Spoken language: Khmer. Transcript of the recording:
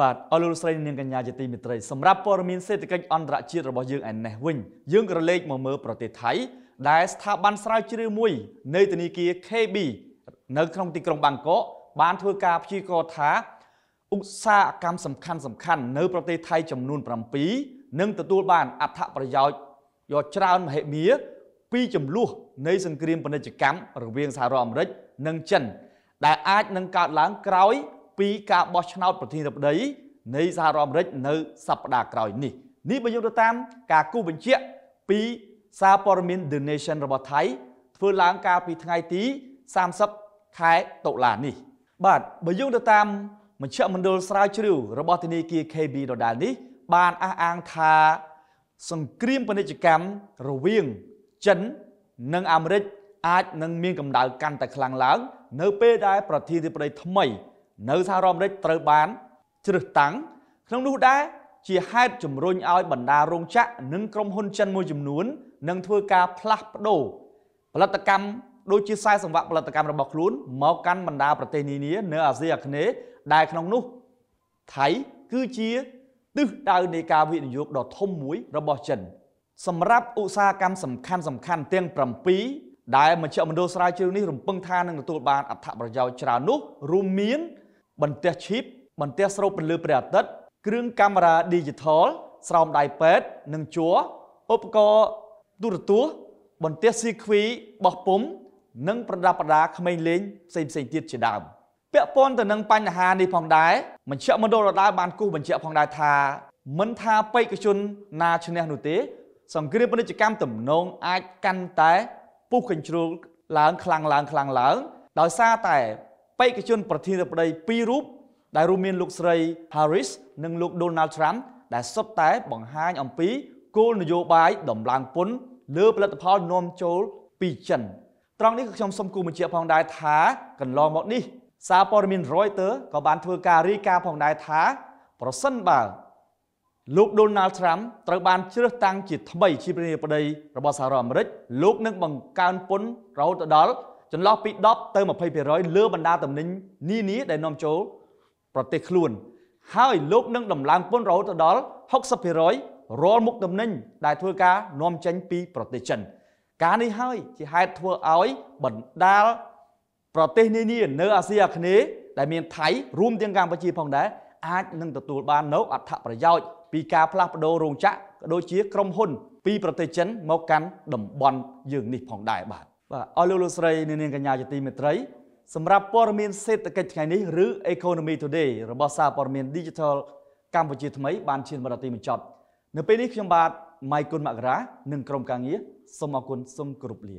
បាទអរលោកស្រីនាងកញ្ញាជាទីមេត្រីសម្រាប់ព័ត៌មានសេដ្ឋកិច្ចអន្តរជាតិរបស់យើងឯនេះវិញយើងក៏លេខមកមើលប្រទេសថៃ ដែលស្ថាប័នស្រាវជ្រាវមួយនៃធនាគារ KB នៅ ក្នុងទីក្រុងបាងកកបានធ្វើការព្យាករណ៍ថាឧស្សាហកម្មសំខាន់សំខាន់ នៅប្រទេសថៃ ចំនួន7នឹងទទួលបានអត្ថប្រយោជន៍យកច្រើនមហិមាពីចំនួននៃសង្គ្រាមពាណិជ្ជកម្មរវាងសហរដ្ឋអាមេរិកនិងចិន ដែលអាចនឹងកើតឡើងក្រោយពីការបោះឆ្នោត ប្រធានាធិបតីនៃសហរដ្ឋអាមេរិកនៅសប្តាហ៍ក្រោយនេះនេះបើយោងទៅតាម ការគូបញ្ជាក់ពីសារព័ត៌មាន The Nation របស់ថៃធ្វើឡើងកាលពីថ្ងៃទី30ខែតុលានេះ បាទបើយោងទៅតាមមជ្ឈមណ្ឌលស្រាវជ្រាវរបស់ធនាគារ KB ដដាលនេះ បានអះអាងថា សង្គ្រាមពាណិជ្ជកម្មរវាងចិននិងអាមេរិកអាចនឹងមានកម្ដៅកាន់តែខ្លាំងឡើងនៅពេលដែល ប្រធានាធិបតីថ្មីនៅសហរដ្ឋអាមេរិកត្រូវបានជ្រើសតាំង ក្នុងនោះដែរជាហេតុជំរុញឲ្យបណ្ដារោងចក្រនិងក្រុមហ៊ុនចិនមួយចំនួននឹងធ្វើការផ្លាស់ប្ដូរផលិតកម្មដូចជាខ្សែសង្វាក់ផលិតកម្មរបស់ខ្លួនមកកាន់បណ្ដាប្រទេសនានា នៅអាស៊ីអាគ្នេយ៍ដែលក្នុងនោះថៃគឺជាទិសដៅនៃការវិនិយោគដ៏ធំមួយរបស់ចិនសម្រាប់ឧស្សាហកម្មសំខាន់សំខាន់ទាំង7ដែលមជ្ឈមណ្ឌលស្រាវជ្រាវនេះរំពឹងថានឹងទទួលបានអត្ថប្រយោជន៍ច្រើននោះរួមមានបន្ទះឈីបបន្ទះស្រូបពន្លឺព្រះអាទិត្យគ្រឿងកាមេរ៉ា Digital ស្រោមដៃពេទ្យនិងជួរឧបករណ៍ទូរទស្សន៍បន្ទះ CQ បោះពុំនិងប្រដាប់ប្រដាក្មេងលេងផ្សេងផ្សេងទៀតជាដើមពាក់ព័ន្ធទៅនឹងបញ្ហានេះផងដែរមជ្ឈមណ្ឌលរដ្ឋាភិបាលគូសបញ្ជាក់ផងដែរថា មិនថាបេក្ខជនណាឈ្នះនោះទេសង្គ្រាមពាណិជ្ជកម្មទំនងអាចកាន់តែពុះកញ្ជ្រោលឡើងខ្លាំងឡើងខ្លាំងឡើងដោយសារតែបេក្ខជនប្រធានាធិបតីពីររូបដែលរួមមានលោកស្រី Harris និងលោក Donald Trump ដែលសុទ្ធតែបង្ហាញអំពីគោលនយោបាយដំឡើងពន្ធលើផលិតផលនាំចូលពីចិនត្រង់នេះក៏ខ្ញុំសូមគូបញ្ជាក់ផងដែរថាកន្លងមកនេះ សារព័ត៌មាន Reuters ក៏បានធ្វើការរាយការណ៍ផងដែរថា ប្រសិនបើលោក Donald Trump ត្រូវបានជ្រើសតាំងជាថ្មីជាប្រធានាធិបតី របស់សហរដ្ឋអាមេរិកលោកនឹងបង្កើនពន្ធរហូតដល់ចន្លោះពី10ទៅ20%លើបណ្ដាទំនិញនានាដែលនាំចូលប្រទេសខ្លួន ហើយ លោក នឹងដំឡើងពន្ធរហូតដល់60%រាល់មុខទំនិញដែលធ្វើការនាំចេញពីប្រទេសចិនការនេះហើយជាហេតុធ្វើឲ្យបណ្ដាលប្រទេសនានានៅអាស៊ីអាគ្នេយ៍ដែលមានថៃរួមទាំងកម្ពុជាផងដែរអាចនឹងទទួលបាននូវអត្ថប្រយោជន៍ពីការផ្លាស់ប្ដូររោងចក្រក៏ដូចជាក្រុមហ៊ុនពីប្រទេសចិនមកកាន់តំបន់យើងនេះផងដែរបាទបាទអស់លោកលោកស្រីនាងកញ្ញាជាទីមេត្រី សម្រាប់ព័ត៌មានសេដ្ឋកិច្ចថ្ងៃនេះឬ Economy Today របស់សារព័ត៌មាន Digital កម្ពុជាថ្មីបានឈានមកដល់ទីបញ្ចប់នៅពេលនេះខ្ញុំបាទម៉ៃគុណមករានិងក្រុមការងារសូមអរគុណសូមគោរពលា